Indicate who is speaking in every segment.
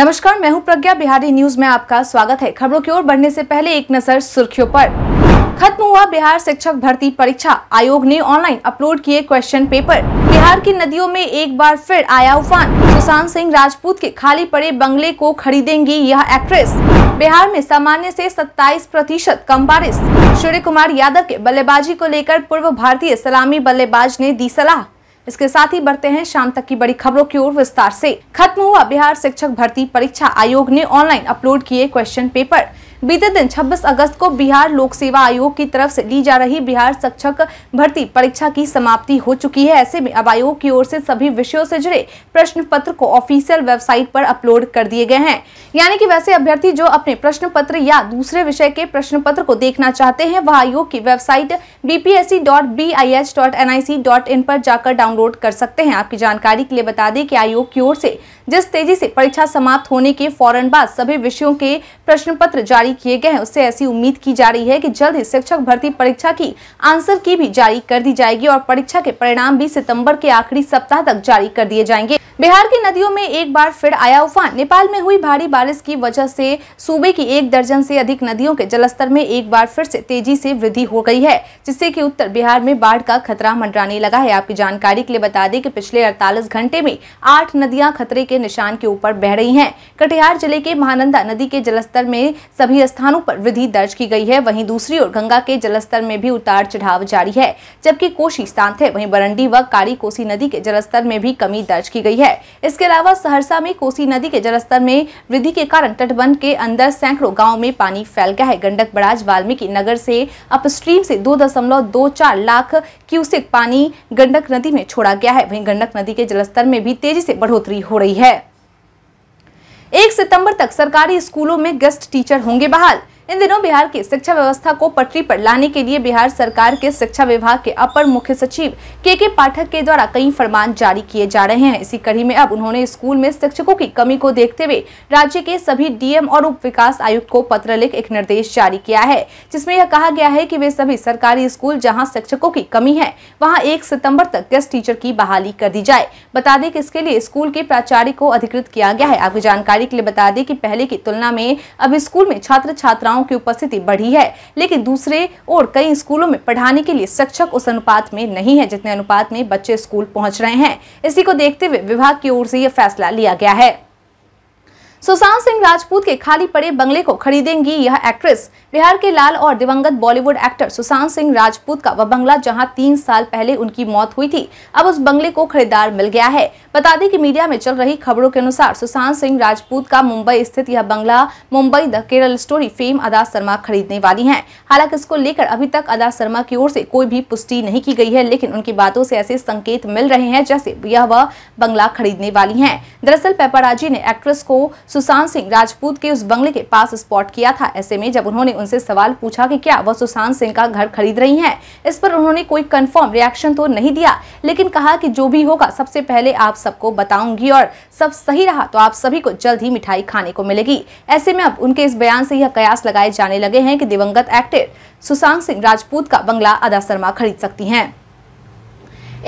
Speaker 1: नमस्कार मैं हूं प्रज्ञा बिहारी न्यूज में आपका स्वागत है खबरों की ओर बढ़ने से पहले एक नजर सुर्खियों पर खत्म हुआ बिहार शिक्षक भर्ती परीक्षा आयोग ने ऑनलाइन अपलोड किए क्वेश्चन पेपर बिहार की नदियों में एक बार फिर आया उफान सुशांत सिंह राजपूत के खाली पड़े बंगले को खरीदेंगी यह एक्ट्रेस बिहार में सामान्य से 27 प्रतिशत कम बारिश सूर्य कुमार यादव के बल्लेबाजी को लेकर पूर्व भारतीय सलामी बल्लेबाज ने दी सलाह इसके साथ ही बढ़ते हैं शाम तक की बड़ी खबरों की ओर विस्तार से खत्म हुआ बिहार शिक्षक भर्ती परीक्षा आयोग ने ऑनलाइन अपलोड किए क्वेश्चन पेपर बीते दिन 26 अगस्त को बिहार लोक सेवा आयोग की तरफ से ली जा रही बिहार शिक्षक भर्ती परीक्षा की समाप्ति हो चुकी है ऐसे में अब आयोग की ओर से सभी विषयों से जुड़े प्रश्न पत्र को ऑफिशियल वेबसाइट पर अपलोड कर दिए गए हैं यानी कि वैसे अभ्यर्थी जो अपने प्रश्न पत्र या दूसरे विषय के प्रश्न पत्र को देखना चाहते हैं वह आयोग की वेबसाइट बीपीएससी पर जाकर डाउनलोड कर सकते हैं आपकी जानकारी के लिए बता दें कि आयोग की ओर से जिस तेजी से परीक्षा समाप्त होने के फौरन बाद सभी विषयों के प्रश्न पत्र जारी किए गए हैं उससे ऐसी उम्मीद की जा रही है कि जल्द ही शिक्षक भर्ती परीक्षा की आंसर की भी जारी कर दी जाएगी और परीक्षा के परिणाम भी सितम्बर के आखिरी सप्ताह तक जारी कर दिए जाएंगे बिहार की नदियों में एक बार फिर आया उफान नेपाल में हुई भारी बारिश की वजह से सूबे की एक दर्जन से अधिक नदियों के जलस्तर में एक बार फिर से तेजी से वृद्धि हो गई है जिससे कि उत्तर बिहार में बाढ़ का खतरा मंडराने लगा है आपकी जानकारी के लिए बता दें कि पिछले 48 घंटे में आठ नदियां खतरे के निशान के ऊपर बह रही हैं कटिहार जिले के महानंदा नदी के जलस्तर में सभी स्थानों पर वृद्धि दर्ज की गई है वहीं दूसरी ओर गंगा के जलस्तर में भी उतार चढ़ाव जारी है जबकि कोशी शांत है वहीं बरंडी व काली कोसी नदी के जलस्तर में भी कमी दर्ज की गई है इसके अलावा सहरसा में कोसी नदी के जलस्तर में वृद्धि के कारण तटबंध के अंदर सैकड़ों गाँव में पानी फैल गया है गंडक बराज वाल्मीकि नगर से अपस्ट्रीम से दो दशमलव दो चार लाख क्यूसेक पानी गंडक नदी में छोड़ा गया है वहीं गंडक नदी के जलस्तर में भी तेजी से बढ़ोतरी हो रही है एक सितंबर तक सरकारी स्कूलों में गेस्ट टीचर होंगे बहाल इन दिनों बिहार की शिक्षा व्यवस्था को पटरी पर लाने के लिए बिहार सरकार के शिक्षा विभाग के अपर मुख्य सचिव के के पाठक के द्वारा कई फरमान जारी किए जा रहे हैं इसी कड़ी में अब उन्होंने स्कूल में शिक्षकों की कमी को देखते हुए राज्य के सभी डीएम और उप विकास आयुक्त को पत्र लिख एक निर्देश जारी किया है जिसमे यह कहा गया है की वे सभी सरकारी स्कूल जहाँ शिक्षकों की कमी है वहाँ एक सितम्बर तक गेस्ट टीचर की बहाली कर दी जाए बता दें कि इसके लिए स्कूल के प्राचार्य को अधिकृत किया गया है आपकी जानकारी के लिए बता दें की पहले की तुलना में अब स्कूल में छात्र छात्राओं महिलाओं की उपस्थिति बढ़ी है लेकिन दूसरे और कई स्कूलों में पढ़ाने के लिए शिक्षक उस अनुपात में नहीं है जितने अनुपात में बच्चे स्कूल पहुँच रहे हैं इसी को देखते हुए विभाग की ओर से यह फैसला लिया गया है सुशांत सिंह राजपूत के खाली पड़े बंगले को खरीदेंगी यह एक्ट्रेस बिहार के लाल और दिवंगत बॉलीवुड एक्टर सुशांत सिंह राजपूत का वह बंगला जहां तीन साल पहले उनकी मौत हुई थी अब उस बंगले को खरीदार मिल गया है बता दें कि मीडिया में चल रही खबरों के अनुसार सुशांत सिंह राजपूत का मुंबई स्थित यह बंगला Mumbai the Kerala story fame Ada Sharma खरीदने वाली है हालांकि इसको लेकर अभी तक अदा शर्मा की ओर से कोई भी पुष्टि नहीं की गई है लेकिन उनकी बातों से ऐसे संकेत मिल रहे हैं जैसे यह वह बंगला खरीदने वाली है दरअसल पेपराजी ने एक्ट्रेस को सुशांत सिंह राजपूत के उस बंगले के पास स्पॉट किया था ऐसे में जब उन्होंने उनसे सवाल पूछा कि क्या वह सुशांत सिंह का घर खरीद रही हैं इस पर उन्होंने कोई कंफर्म रिएक्शन तो नहीं दिया लेकिन कहा कि जो भी होगा सबसे पहले आप सबको बताऊंगी और सब सही रहा तो आप सभी को जल्द ही मिठाई खाने को मिलेगी ऐसे में अब उनके इस बयान से यह कयास लगाए जाने लगे हैं कि दिवंगत एक्टर सुशांत सिंह राजपूत का बंगला अदा शर्मा खरीद सकती है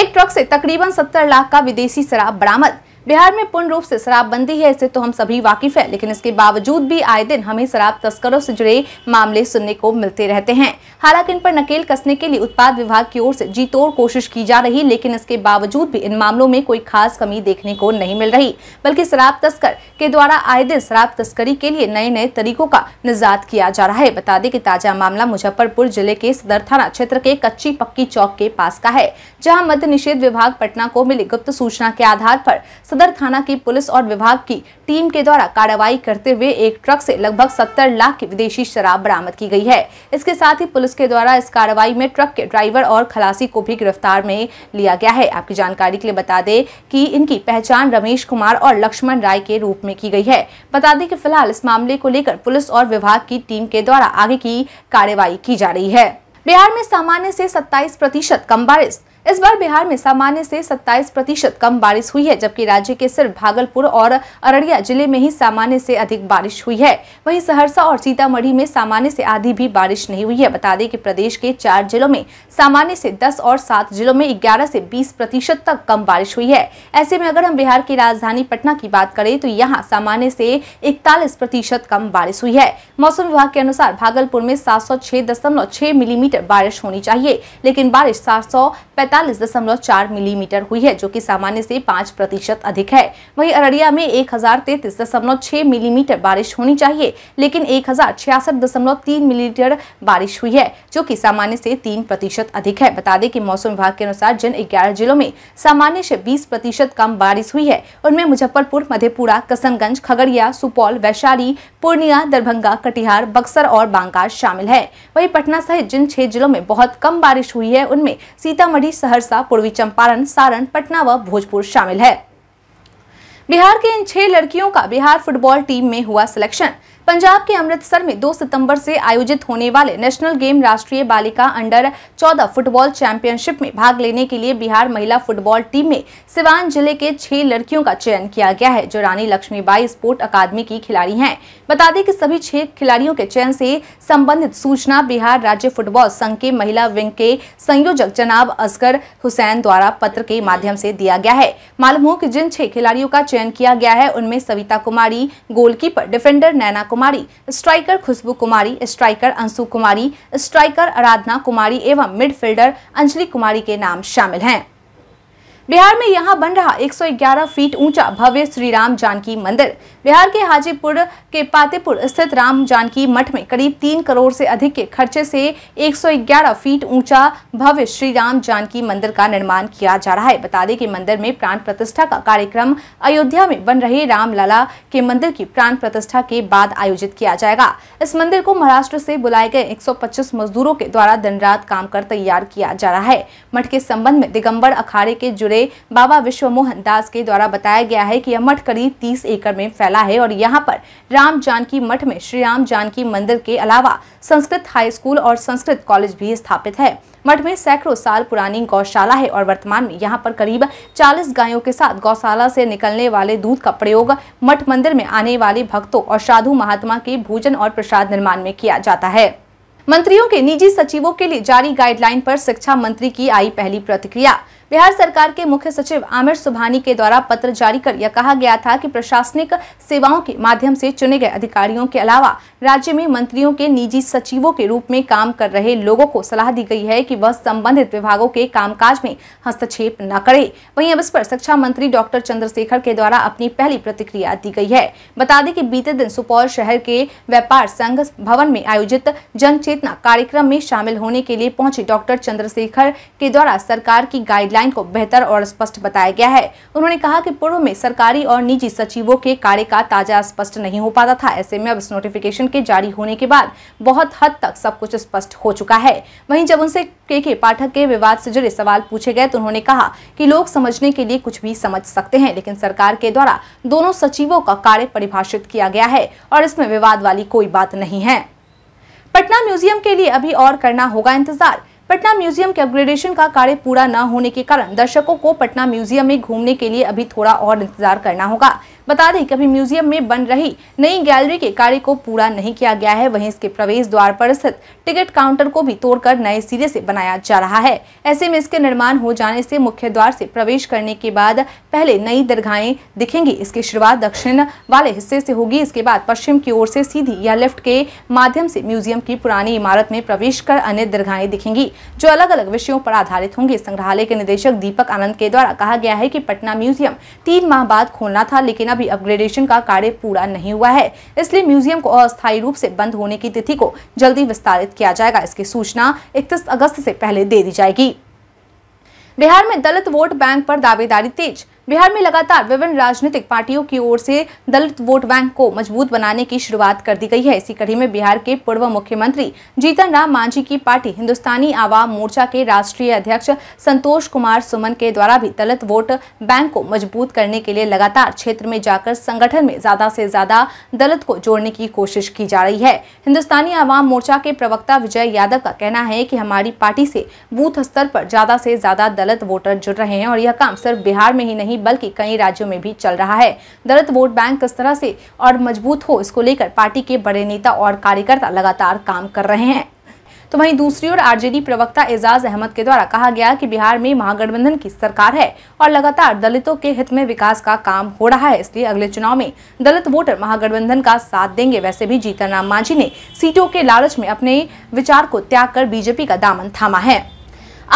Speaker 1: एक ट्रक से तकरीबन 70 लाख का विदेशी शराब बरामद बिहार में पूर्ण रूप से शराबबंदी है इसे तो हम सभी वाकिफ है लेकिन इसके बावजूद भी आए दिन हमें शराब तस्करों से जुड़े मामले सुनने को मिलते रहते हैं हालांकि इन पर नकेल कसने के लिए उत्पाद विभाग की ओर से जी तोड़ कोशिश की जा रही लेकिन इसके बावजूद भी इन मामलों में कोई खास कमी देखने को नहीं मिल रही बल्कि शराब तस्कर के द्वारा आए दिन शराब तस्करी के लिए नए नए तरीकों का निजात किया जा रहा है बता दें कि ताजा मामला मुजफ्फरपुर जिले के सदर थाना क्षेत्र के कच्ची पक्की चौक के पास का है जहाँ मध्य निषेध विभाग पटना को मिली गुप्त सूचना के आधार पर सदर थाना की पुलिस और विभाग की टीम के द्वारा कार्रवाई करते हुए एक ट्रक से लगभग 70 लाख की विदेशी शराब बरामद की गई है इसके साथ ही पुलिस के द्वारा इस कार्रवाई में ट्रक के ड्राइवर और खलासी को भी गिरफ्तार में लिया गया है आपकी जानकारी के लिए बता दें कि इनकी पहचान रमेश कुमार और लक्ष्मण राय के रूप में की गई है बता दें कि फिलहाल इस मामले को लेकर पुलिस और विभाग की टीम के द्वारा आगे की कार्यवाही की जा रही है बिहार में सामान्य से 27 प्रतिशत कम बारिश इस बार बिहार में सामान्य से 27 प्रतिशत कम बारिश हुई है जबकि राज्य के सिर्फ भागलपुर और अररिया जिले में ही सामान्य से अधिक बारिश हुई है वहीं सहरसा और सीतामढ़ी में सामान्य से आधी भी बारिश नहीं हुई है बता दें कि प्रदेश के चार जिलों में सामान्य से 10 और सात जिलों में 11 से 20 प्रतिशत तक कम बारिश हुई है ऐसे में अगर हम बिहार की राजधानी पटना की बात करें तो यहाँ सामान्य से इकतालीस प्रतिशत कम बारिश हुई है मौसम विभाग के अनुसार भागलपुर में सात मिलीमीटर बारिश होनी चाहिए लेकिन बारिश सात पैंतालीस दशमलव चार मिलीमीटर हुई है जो कि सामान्य से पाँच प्रतिशत अधिक है वहीं अररिया में एक हजार तैतीस दशमलव छह मिलीमीटर बारिश होनी चाहिए लेकिन एक हजार छियासठ दशमलव तीन मिलीमीटर बारिश हुई है जो कि सामान्य से तीन प्रतिशत अधिक है बता दें कि मौसम विभाग के अनुसार जिन ग्यारह जिलों में सामान्य से बीस प्रतिशत कम बारिश हुई है उनमें मुजफ्फरपुर मधेपुरा कसनगंज खगड़िया सुपौल वैशाली पूर्णिया दरभंगा कटिहार बक्सर और बांका शामिल है वहीं पटना सहित जिन छह जिलों में बहुत कम बारिश हुई है उनमें सीतामढ़ी सहरसा पूर्वी चंपारण सारण पटना व भोजपुर शामिल है बिहार के इन छह लड़कियों का बिहार फुटबॉल टीम में हुआ सिलेक्शन पंजाब के अमृतसर में 2 सितंबर से आयोजित होने वाले नेशनल गेम राष्ट्रीय बालिका अंडर 14 फुटबॉल चैंपियनशिप में भाग लेने के लिए बिहार महिला फुटबॉल टीम में सिवान जिले के छह लड़कियों का चयन किया गया है जो रानी लक्ष्मीबाई स्पोर्ट अकादमी की खिलाड़ी हैं बता दें कि सभी छह खिलाड़ियों के चयन से संबंधित सूचना बिहार राज्य फुटबॉल संघ के महिला विंग के संयोजक जनाब असगर हुसैन द्वारा पत्र के माध्यम से दिया गया है मालूम हो की जिन छह खिलाड़ियों का चयन किया गया है उनमें Savita Kumari goalkeeper defender Naina Kumari striker Khushboo Kumari striker Anshu Kumari striker Aradhana Kumari एवं मिडफील्डर अंजलि कुमारी के नाम शामिल हैं बिहार में यहाँ बन रहा 111 फीट ऊंचा भव्य श्री राम जानकी मंदिर बिहार के हाजीपुर के पातेपुर स्थित राम जानकी मठ में करीब तीन करोड़ से अधिक के खर्चे से 111 फीट ऊंचा भव्य श्री राम जानकी मंदिर का निर्माण किया जा रहा है बता दें कि मंदिर में प्राण प्रतिष्ठा का कार्यक्रम अयोध्या में बन रहे रामलला के मंदिर की प्राण प्रतिष्ठा के बाद आयोजित किया जाएगा इस मंदिर को महाराष्ट्र से बुलाए गए एक मजदूरों के द्वारा दिन रात काम कर तैयार किया जा रहा है मठ के संबंध में दिगम्बर अखाड़े के जुड़े बड़े बाबा विश्व मोहन दास के द्वारा बताया गया है कि यह मठ करीब तीस एकड़ में फैला है और यहाँ पर राम जानकी मठ में श्री राम जानकी मंदिर के अलावा संस्कृत हाई स्कूल और संस्कृत कॉलेज भी स्थापित है मठ में सैकड़ों साल पुरानी गौशाला है और वर्तमान में यहाँ पर करीब 40 गायों के साथ गौशाला से निकलने वाले दूध का प्रयोग मठ मंदिर में आने वाले भक्तों और साधु महात्मा के भोजन और प्रसाद निर्माण में किया जाता है मंत्रियों के निजी सचिवों के लिए जारी गाइडलाइन पर शिक्षा मंत्री की आई पहली प्रतिक्रिया बिहार सरकार के मुख्य सचिव आमिर सुबहानी के द्वारा पत्र जारी कर यह कहा गया था कि प्रशासनिक सेवाओं के माध्यम से चुने गए अधिकारियों के अलावा राज्य में मंत्रियों के निजी सचिवों के रूप में काम कर रहे लोगों को सलाह दी गई है कि वह संबंधित विभागों के कामकाज में हस्तक्षेप न करे वहीं अब इस पर शिक्षा मंत्री डॉक्टर चंद्रशेखर के द्वारा अपनी पहली प्रतिक्रिया दी गई है बता दें कि बीते दिन सुपौल शहर के व्यापार संघ भवन में आयोजित जन चेतना कार्यक्रम में शामिल होने के लिए पहुंचे डॉक्टर चंद्रशेखर के द्वारा सरकार की गाइडलाइन डिजाइन को बेहतर और स्पष्ट बताया गया है उन्होंने कहा कि पूर्व में सरकारी और निजी सचिवों के कार्य का ताजा स्पष्ट नहीं हो पाता था ऐसे में अब इस नोटिफिकेशन के जारी होने के बाद बहुत हद तक सब कुछ स्पष्ट हो चुका है वहीं जब उनसे के के पाठक के विवाद से जुड़े सवाल पूछे गए तो उन्होंने कहा कि लोग समझने के लिए कुछ भी समझ सकते हैं लेकिन सरकार के द्वारा दोनों सचिवों का कार्य परिभाषित किया गया है और इसमें विवाद वाली कोई बात नहीं है पटना म्यूजियम के लिए अभी और करना होगा इंतजार पटना म्यूजियम के अपग्रेडेशन का कार्य पूरा न होने के कारण दर्शकों को पटना म्यूजियम में घूमने के लिए अभी थोड़ा और इंतजार करना होगा बता दें कभी म्यूजियम में बन रही नई गैलरी के कार्य को पूरा नहीं किया गया है वहीं इसके प्रवेश द्वार पर स्थित टिकट काउंटर को भी तोड़कर नए सिरे से बनाया जा रहा है ऐसे में इसके निर्माण हो जाने से मुख्य द्वार से प्रवेश करने के बाद पहले नई दरगाहें दिखेंगी इसकी शुरुआत दक्षिण वाले हिस्से से होगी इसके बाद पश्चिम की ओर से सीधी या लेफ्ट के माध्यम से म्यूजियम की पुरानी इमारत में प्रवेश कर अन्य दरगाहें दिखेंगी जो अलग अलग विषयों पर आधारित होंगे संग्रहालय के निदेशक दीपक आनंद के द्वारा कहा गया है की पटना म्यूजियम तीन माह बाद खोलना था लेकिन जितना भी अपग्रेडेशन का कार्य पूरा नहीं हुआ है इसलिए म्यूजियम को अस्थायी रूप से बंद होने की तिथि को जल्दी विस्तारित किया जाएगा इसकी सूचना इकतीस अगस्त से पहले दे दी जाएगी बिहार में दलित वोट बैंक पर दावेदारी तेज बिहार में लगातार विभिन्न राजनीतिक पार्टियों की ओर से दलित वोट बैंक को मजबूत बनाने की शुरुआत कर दी गई है इसी कड़ी में बिहार के पूर्व मुख्यमंत्री जीतन राम मांझी की पार्टी हिंदुस्तानी आवाम मोर्चा के राष्ट्रीय अध्यक्ष संतोष कुमार सुमन के द्वारा भी दलित वोट बैंक को मजबूत करने के लिए लगातार क्षेत्र में जाकर संगठन में ज्यादा से ज्यादा दलित को जोड़ने की कोशिश की जा रही है हिंदुस्तानी आवाम मोर्चा के प्रवक्ता विजय यादव का कहना है की हमारी पार्टी से बूथ स्तर पर ज्यादा से ज्यादा दलित वोटर जुड़ रहे हैं और यह काम सिर्फ बिहार में ही नहीं नहीं बल्कि कई राज्यों में भी चल रहा है दलित वोट बैंक किस तरह से और मजबूत हो इसको लेकर पार्टी के बड़े नेता और कार्यकर्ता लगातार काम कर रहे हैं तो वहीं दूसरी ओर आरजेडी प्रवक्ता एजाज अहमद के द्वारा कहा गया कि बिहार में महागठबंधन की सरकार है और लगातार दलितों के हित में विकास का काम हो रहा है इसलिए अगले चुनाव में दलित वोटर महागठबंधन का साथ देंगे वैसे भी जीतनराम मांझी ने सीटों के लालच में अपने विचार को त्याग कर बीजेपी का दामन थामा है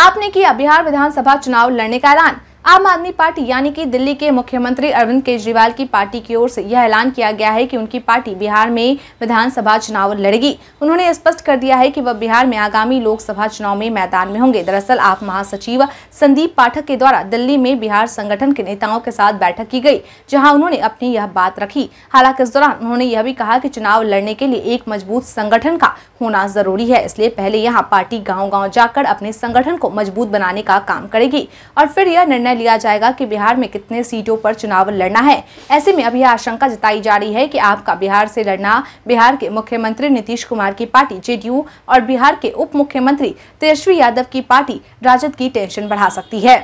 Speaker 1: आपने किया बिहार विधानसभा चुनाव लड़ने का ऐलान आम आदमी पार्टी यानी कि दिल्ली के मुख्यमंत्री अरविंद केजरीवाल की पार्टी की ओर से यह ऐलान किया गया है कि उनकी पार्टी बिहार में विधानसभा चुनाव लड़ेगी उन्होंने स्पष्ट कर दिया है कि वह बिहार में आगामी लोकसभा चुनाव में मैदान में होंगे दरअसल आप महासचिव संदीप पाठक के द्वारा दिल्ली में बिहार संगठन के नेताओं के साथ बैठक की गई जहाँ उन्होंने अपनी यह बात रखी हालांकि इस दौरान उन्होंने यह भी कहा की चुनाव लड़ने के लिए एक मजबूत संगठन का होना जरूरी है इसलिए पहले यहाँ पार्टी गाँव गाँव जाकर अपने संगठन को मजबूत बनाने का काम करेगी और फिर यह निर्णय लिया जाएगा कि बिहार में कितने सीटों पर चुनाव लड़ना है ऐसे में अब यह आशंका जताई जा रही है कि आपका बिहार से लड़ना बिहार के मुख्यमंत्री नीतीश कुमार की पार्टी जेडीयू और बिहार के उप मुख्यमंत्री तेजस्वी यादव की पार्टी राजद की टेंशन बढ़ा सकती है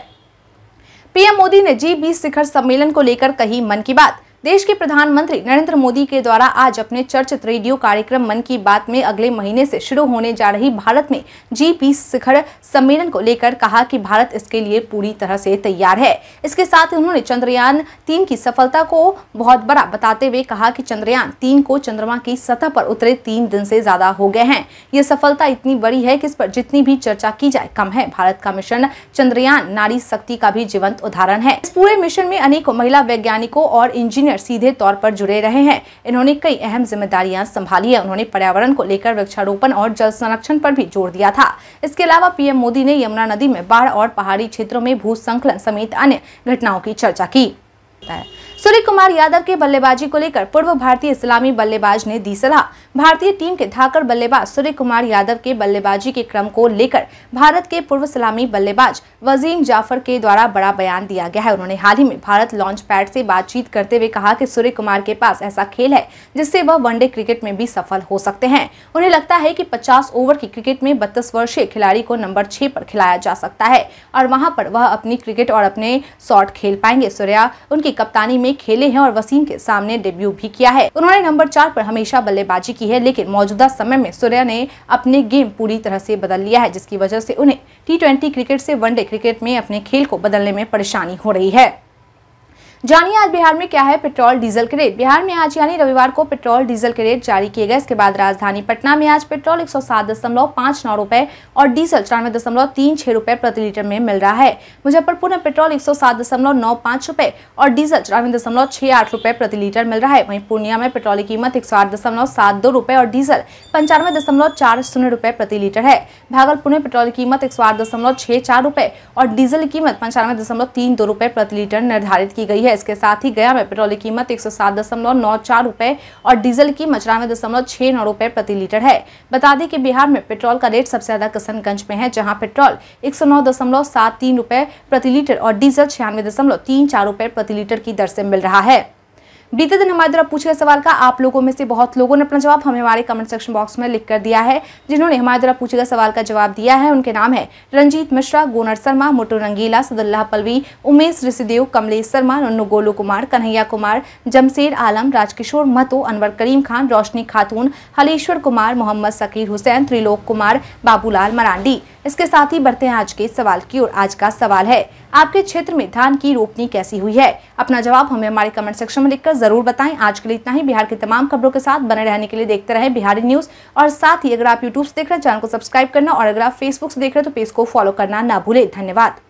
Speaker 1: पीएम मोदी ने जी बीस शिखर सम्मेलन को लेकर कही मन की बात देश के प्रधानमंत्री नरेंद्र मोदी के द्वारा आज अपने चर्चित रेडियो कार्यक्रम मन की बात में अगले महीने से शुरू होने जा रही भारत में जी पी शिखर सम्मेलन को लेकर कहा कि भारत इसके लिए पूरी तरह से तैयार है इसके साथ ही उन्होंने चंद्रयान तीन की सफलता को बहुत बड़ा बताते हुए कहा कि चंद्रयान तीन को चंद्रमा की सतह पर उतरे तीन दिन से ज्यादा हो गए हैं ये सफलता इतनी बड़ी है कि इस पर जितनी भी चर्चा की जाए कम है भारत का मिशन चंद्रयान नारी शक्ति का भी जीवंत उदाहरण है इस पूरे मिशन में अनेक महिला वैज्ञानिकों और इंजीनियर में सीधे तौर पर जुड़े रहे हैं इन्होंने कई अहम जिम्मेदारियां संभाली है उन्होंने पर्यावरण को लेकर वृक्षारोपण और जल संरक्षण पर भी जोर दिया था इसके अलावा पीएम मोदी ने यमुना नदी में बाढ़ और पहाड़ी क्षेत्रों में संकलन समेत अन्य घटनाओं की चर्चा की सूर्य कुमार यादव के बल्लेबाजी को लेकर पूर्व भारतीय इस्लामी बल्लेबाज ने दी सलाह भारतीय टीम के धाकर बल्लेबाज सूर्य कुमार यादव के बल्लेबाजी के क्रम को लेकर भारत के पूर्व सलामी बल्लेबाज वजीम जाफर के द्वारा बड़ा बयान दिया गया है उन्होंने हाल ही में भारत लॉन्च पैड से बातचीत करते हुए कहा कि सूर्य कुमार के पास ऐसा खेल है जिससे वह वनडे क्रिकेट में भी सफल हो सकते हैं उन्हें लगता है की पचास ओवर की क्रिकेट में बत्तीस वर्षीय खिलाड़ी को नंबर छह पर खिलाया जा सकता है और वहाँ पर वह अपनी क्रिकेट और अपने शॉर्ट खेल पाएंगे सूर्या उनकी कप्तानी में खेले हैं और वसीम के सामने डेब्यू भी किया है उन्होंने नंबर चार पर हमेशा बल्लेबाजी की है लेकिन मौजूदा समय में सूर्या ने अपने गेम पूरी तरह से बदल लिया है जिसकी वजह से उन्हें टी क्रिकेट से वनडे क्रिकेट में अपने खेल को बदलने में परेशानी हो रही है जानिए आज बिहार में क्या है पेट्रोल डीजल के रेट बिहार में आज यानी रविवार को पेट्रोल डीजल के रेट जारी किए गए इसके बाद राजधानी पटना में आज पेट्रोल एक सौ और डीजल चौरानवे दशमलव तीन छह रुपए प्रति लीटर में मिल रहा है मुजफ्फरपुर में पेट्रोल एक सौ सात दशमलव नौ पाँच रुपए और डीजल चौरानवे दशमलव छह आठ रुपए प्रति लीटर मिल रहा है वहीं पूर्णिया में पेट्रोल की कीमत एक सौ आठ दशमलव सात दो रुपए और डीजल पंचानवे दशमलव चार शून्य रुपए प्रति लीटर है भागलपुर में पेट्रोल की कीमत एक सौ आठ दशमलव छह चार रुपए और डीजल की कीमत पंचानवे दशमलव तीन दो रुपए प्रति लीटर निर्धारित की गई है है इसके साथ ही गया में पेट्रोल की कीमत एक सौ और डीजल की मचरानवे दशमलव छह नौ रूपए प्रति लीटर है बता दें कि बिहार में पेट्रोल का रेट सबसे ज्यादा किशनगंज में है जहाँ पेट्रोल एक सौ प्रति लीटर और डीजल छियानवे दशमलव तीन चार प्रति लीटर की दर से मिल रहा है बीते दिन हमारे द्वारा पूछे गए सवाल का आप लोगों में से बहुत लोगों ने अपना जवाब हमें हमारे कमेंट सेक्शन बॉक्स में लिख कर दिया है जिन्होंने हमारे द्वारा पूछे गए सवाल का जवाब दिया है उनके नाम है रंजीत मिश्रा गोनर शर्मा मोटू रंगीला सदुल्लाह पलवी उमेश ऋषिदेव कमलेश शर्मा नन्नू गोलू कुमार कन्हैया कुमार जमशेर आलम राजकिशोर महतो अनवर करीम खान रोशनी खातून हलेश्वर कुमार मोहम्मद सकीर हुसैन त्रिलोक कुमार बाबूलाल मरांडी इसके साथ ही बढ़ते हैं आज के सवाल की ओर आज का सवाल है आपके क्षेत्र में धान की रोपनी कैसी हुई है अपना जवाब हमें हमारे कमेंट सेक्शन में लिखकर जरूर बताएं आज के लिए इतना ही बिहार की तमाम खबरों के साथ बने रहने के लिए देखते रहे बिहारी न्यूज और साथ ही अगर आप यूट्यूब से देख रहे हैं चैनल को सब्सक्राइब करना और अगर आप फेसबुक से देख रहे हैं तो पेज को फॉलो करना ना भूले धन्यवाद